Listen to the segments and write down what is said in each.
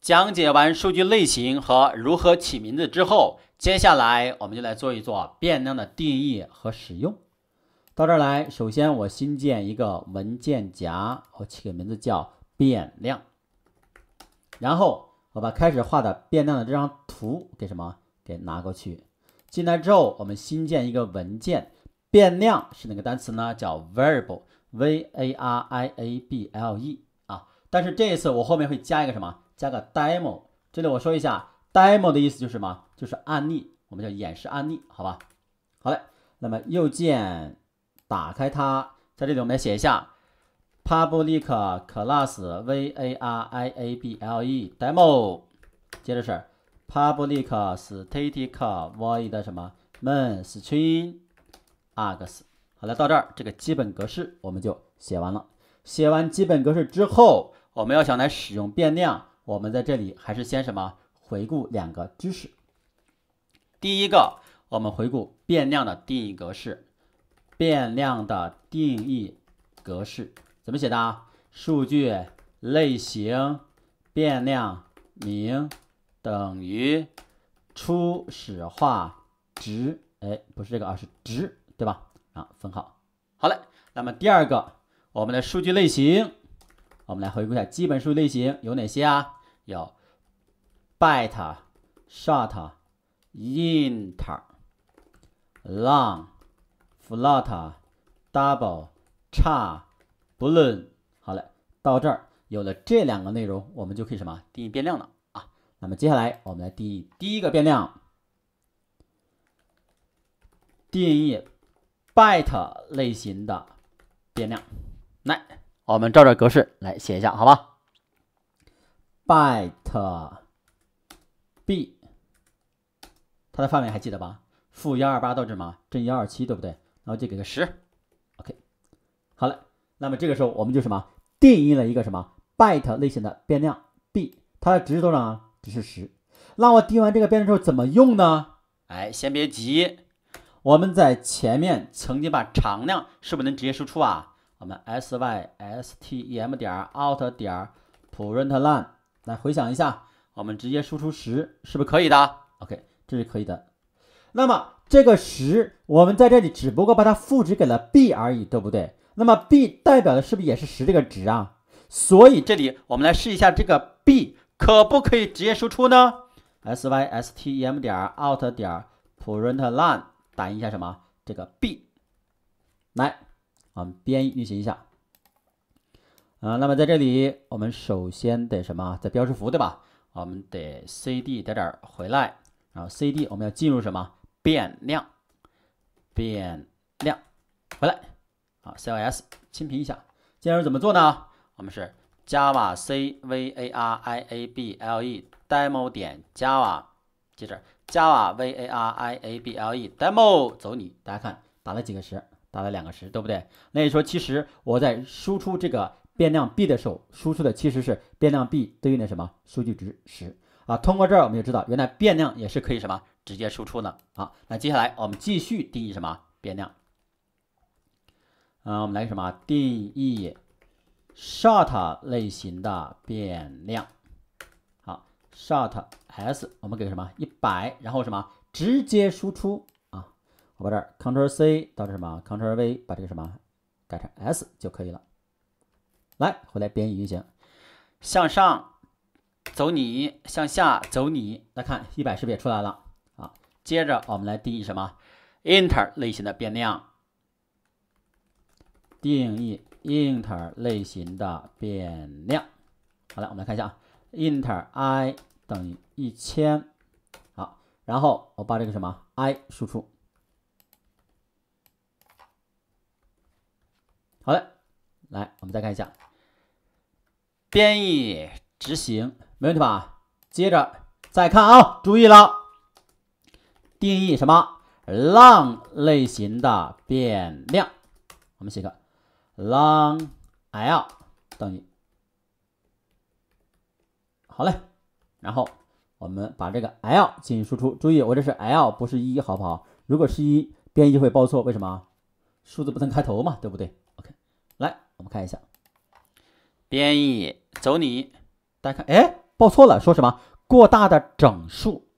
讲解完数据类型和如何起名字之后，接下来我们就来做一做变量的定义和使用。到这儿来，首先我新建一个文件夹，我起个名字叫“变量”。然后我把开始画的变量的这张图给什么给拿过去。进来之后，我们新建一个文件，“变量”是哪个单词呢？叫 “variable”，v a r i a b l e 啊。但是这一次我后面会加一个什么？加个 demo，这里我说一下 demo 的意思就是什么？就是案例，我们叫演示案例，好吧？好嘞，那么右键打开它，在这里我们来写一下 public class Variable Demo，接着是 public static void 什么 main String args，好了，到这儿这个基本格式我们就写完了。写完基本格式之后，我们要想来使用变量。我们在这里还是先什么？回顾两个知识。第一个，我们回顾变量的定义格式。变量的定义格式怎么写的啊？数据类型变量名等于初始化值。哎，不是这个啊，是值，对吧？啊，分号。好嘞，那么第二个，我们的数据类型，我们来回顾一下基本数据类型有哪些啊？要 byte、s h o t int、long、float、double、叉、b a l l o o n 好嘞，到这儿有了这两个内容，我们就可以什么定义变量了啊。那么接下来我们来定义第一个变量，定义 byte 类型的变量。来，我们照着格式来写一下，好吧？byte b，它的范围还记得吧？负幺二八到什么正幺二七，对不对？然后就给个十，OK。好了，那么这个时候我们就什么定义了一个什么 byte 类型的变量 b，它的值是多少啊？值是十。那我定完这个变量之后怎么用呢？哎，先别急，我们在前面曾经把常量是不是能直接输出啊？我们 s y s t e m 点儿 out 点儿 print line。来回想一下，我们直接输出十是不是可以的？OK，这是可以的。那么这个十，我们在这里只不过把它赋值给了 b 而已，对不对？那么 b 代表的是不是也是十这个值啊？所以这里我们来试一下这个 b 可不可以直接输出呢？s y s t e m 点 out 点 print line 打印一下什么这个 b。来，我们编运行一下。啊，那么在这里，我们首先得什么？在标识符，对吧？我们得 C D 点点回来，然后 C D 我们要进入什么？变量，变量回来好 C O S 清屏一下，下来怎么做呢？我们是 Java C V A R I A B L E demo 点 Java，接着 Java V A R I A B L E demo 走你。大家看打了几个十？打了两个十，对不对？那你说其实我在输出这个。变量 b 的时候，输出的其实是变量 b 对应的什么数据值十啊？通过这儿，我们就知道原来变量也是可以什么直接输出的。好，那接下来我们继续定义什么变量？嗯，我们来什么定义 short 类型的变量？好，short s，我们给什么一百，然后什么直接输出啊？我把这儿 c t r l C 到这什么 c t r l V，把这个什么改成 s 就可以了。来，回来编译运行，向上走你，向下走你。来看一百是不是也出来了啊？接着我们来定义什么？int e r 类型的变量。定义 int e r 类型的变量。好了，我们来看一下啊，int e r i 等于一千。好，然后我把这个什么 i 输出。好嘞，来，我们再看一下。编译执行没问题吧？接着再看啊，注意了，定义什么 long 类型的变量，我们写个 long l 等于，好嘞，然后我们把这个 l 进行输出，注意我这是 l 不是一，好不好？如果是一，编译会报错，为什么？数字不能开头嘛，对不对？OK，来，我们看一下。编译走你，大家看，哎，报错了，说什么？过大的整数。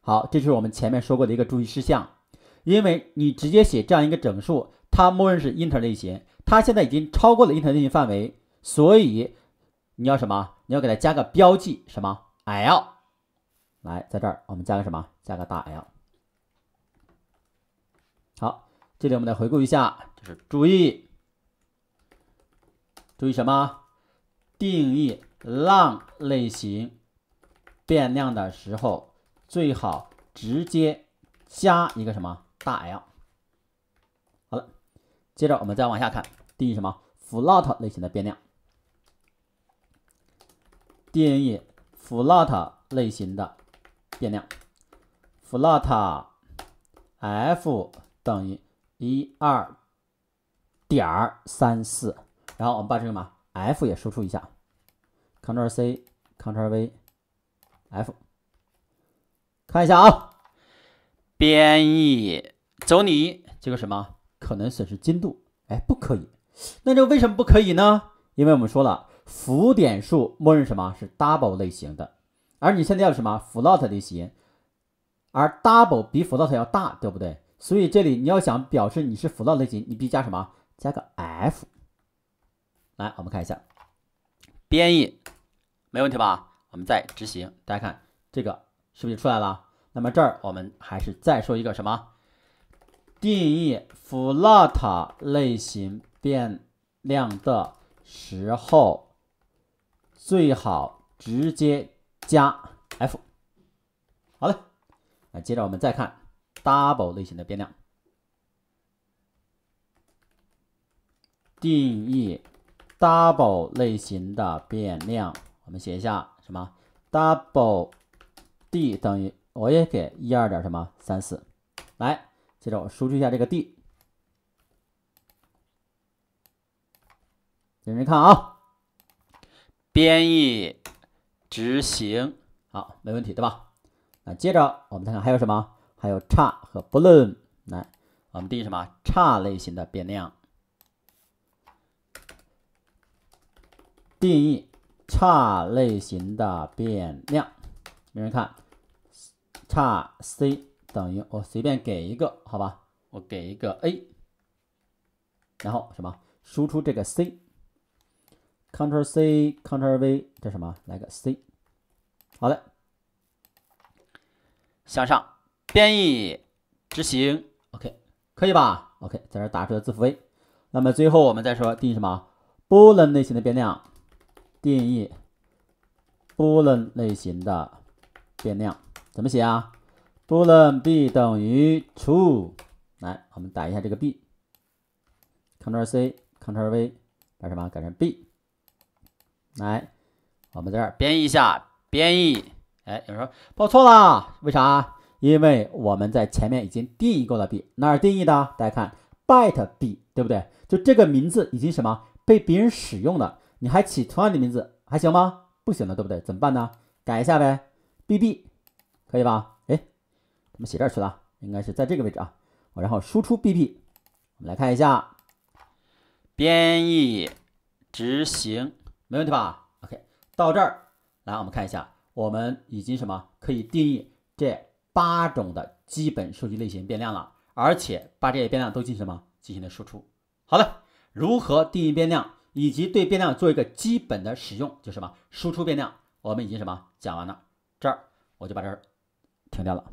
好，这就是我们前面说过的一个注意事项，因为你直接写这样一个整数，它默认是 int 类型，它现在已经超过了 int 类型范围，所以你要什么？你要给它加个标记，什么 l，来，在这儿我们加个什么？加个大 l。好，这里我们来回顾一下，就是注意，注意什么？定义 long 类型变量的时候，最好直接加一个什么大 L。好了，接着我们再往下看，定义什么 float 类型的变量。定义 float 类型的变量，float f 等于一二点三四，然后我们把这个嘛。F 也输出一下，Ctrl+C，Ctrl+V，F，看一下啊，编译走你，这个什么可能损失精度，哎，不可以，那这为什么不可以呢？因为我们说了，浮点数默认什么是 double 类型的，而你现在要什么 float 类型，而 double 比 float 要大，对不对？所以这里你要想表示你是 float 类型，你必须加什么？加个 F。来，我们看一下编译没问题吧？我们再执行，大家看这个是不是就出来了？那么这儿我们还是再说一个什么？定义 float 类型变量的时候，最好直接加 f。好的，那接着我们再看 double 类型的变量定义。double 类型的变量，我们写一下什么 double d 等于，我也给一二点什么三四，来，接着我输出一下这个 d，认真看啊，编译执行，好，没问题对吧？那接着我们再看还有什么，还有差和 b o o l o o n 来，我们定义什么差类型的变量。定义差类型的变量，你们看，差 c 等于我随便给一个好吧，我给一个 a，然后什么输出这个 c c t r l c c t r l v 这什么来个 c，好嘞，向上编译执行，OK 可以吧？OK 在这打出字符 a，那么最后我们再说定义什么 bool 类型的变量。定义 boolean 类型的变量，怎么写啊？boolean b 等于 true。来，我们打一下这个 b，c t r l c c t r l v，把什么改成 b。来，我们在这儿编译一下，编译。哎，有人说报错了，为啥？因为我们在前面已经定义过了 b，哪儿定义的？大家看 byte b，对不对？就这个名字已经什么被别人使用了。你还起同样的名字还行吗？不行的，对不对？怎么办呢？改一下呗。B B，可以吧？哎，怎么写这儿去了？应该是在这个位置啊。然后输出 B B，我们来看一下，编译执行没问题吧？OK，到这儿来，我们看一下，我们已经什么可以定义这八种的基本数据类型变量了，而且把这些变量都进行什么进行了输出。好了，如何定义变量？以及对变量做一个基本的使用，就什么输出变量，我们已经什么讲完了，这儿我就把这儿停掉了。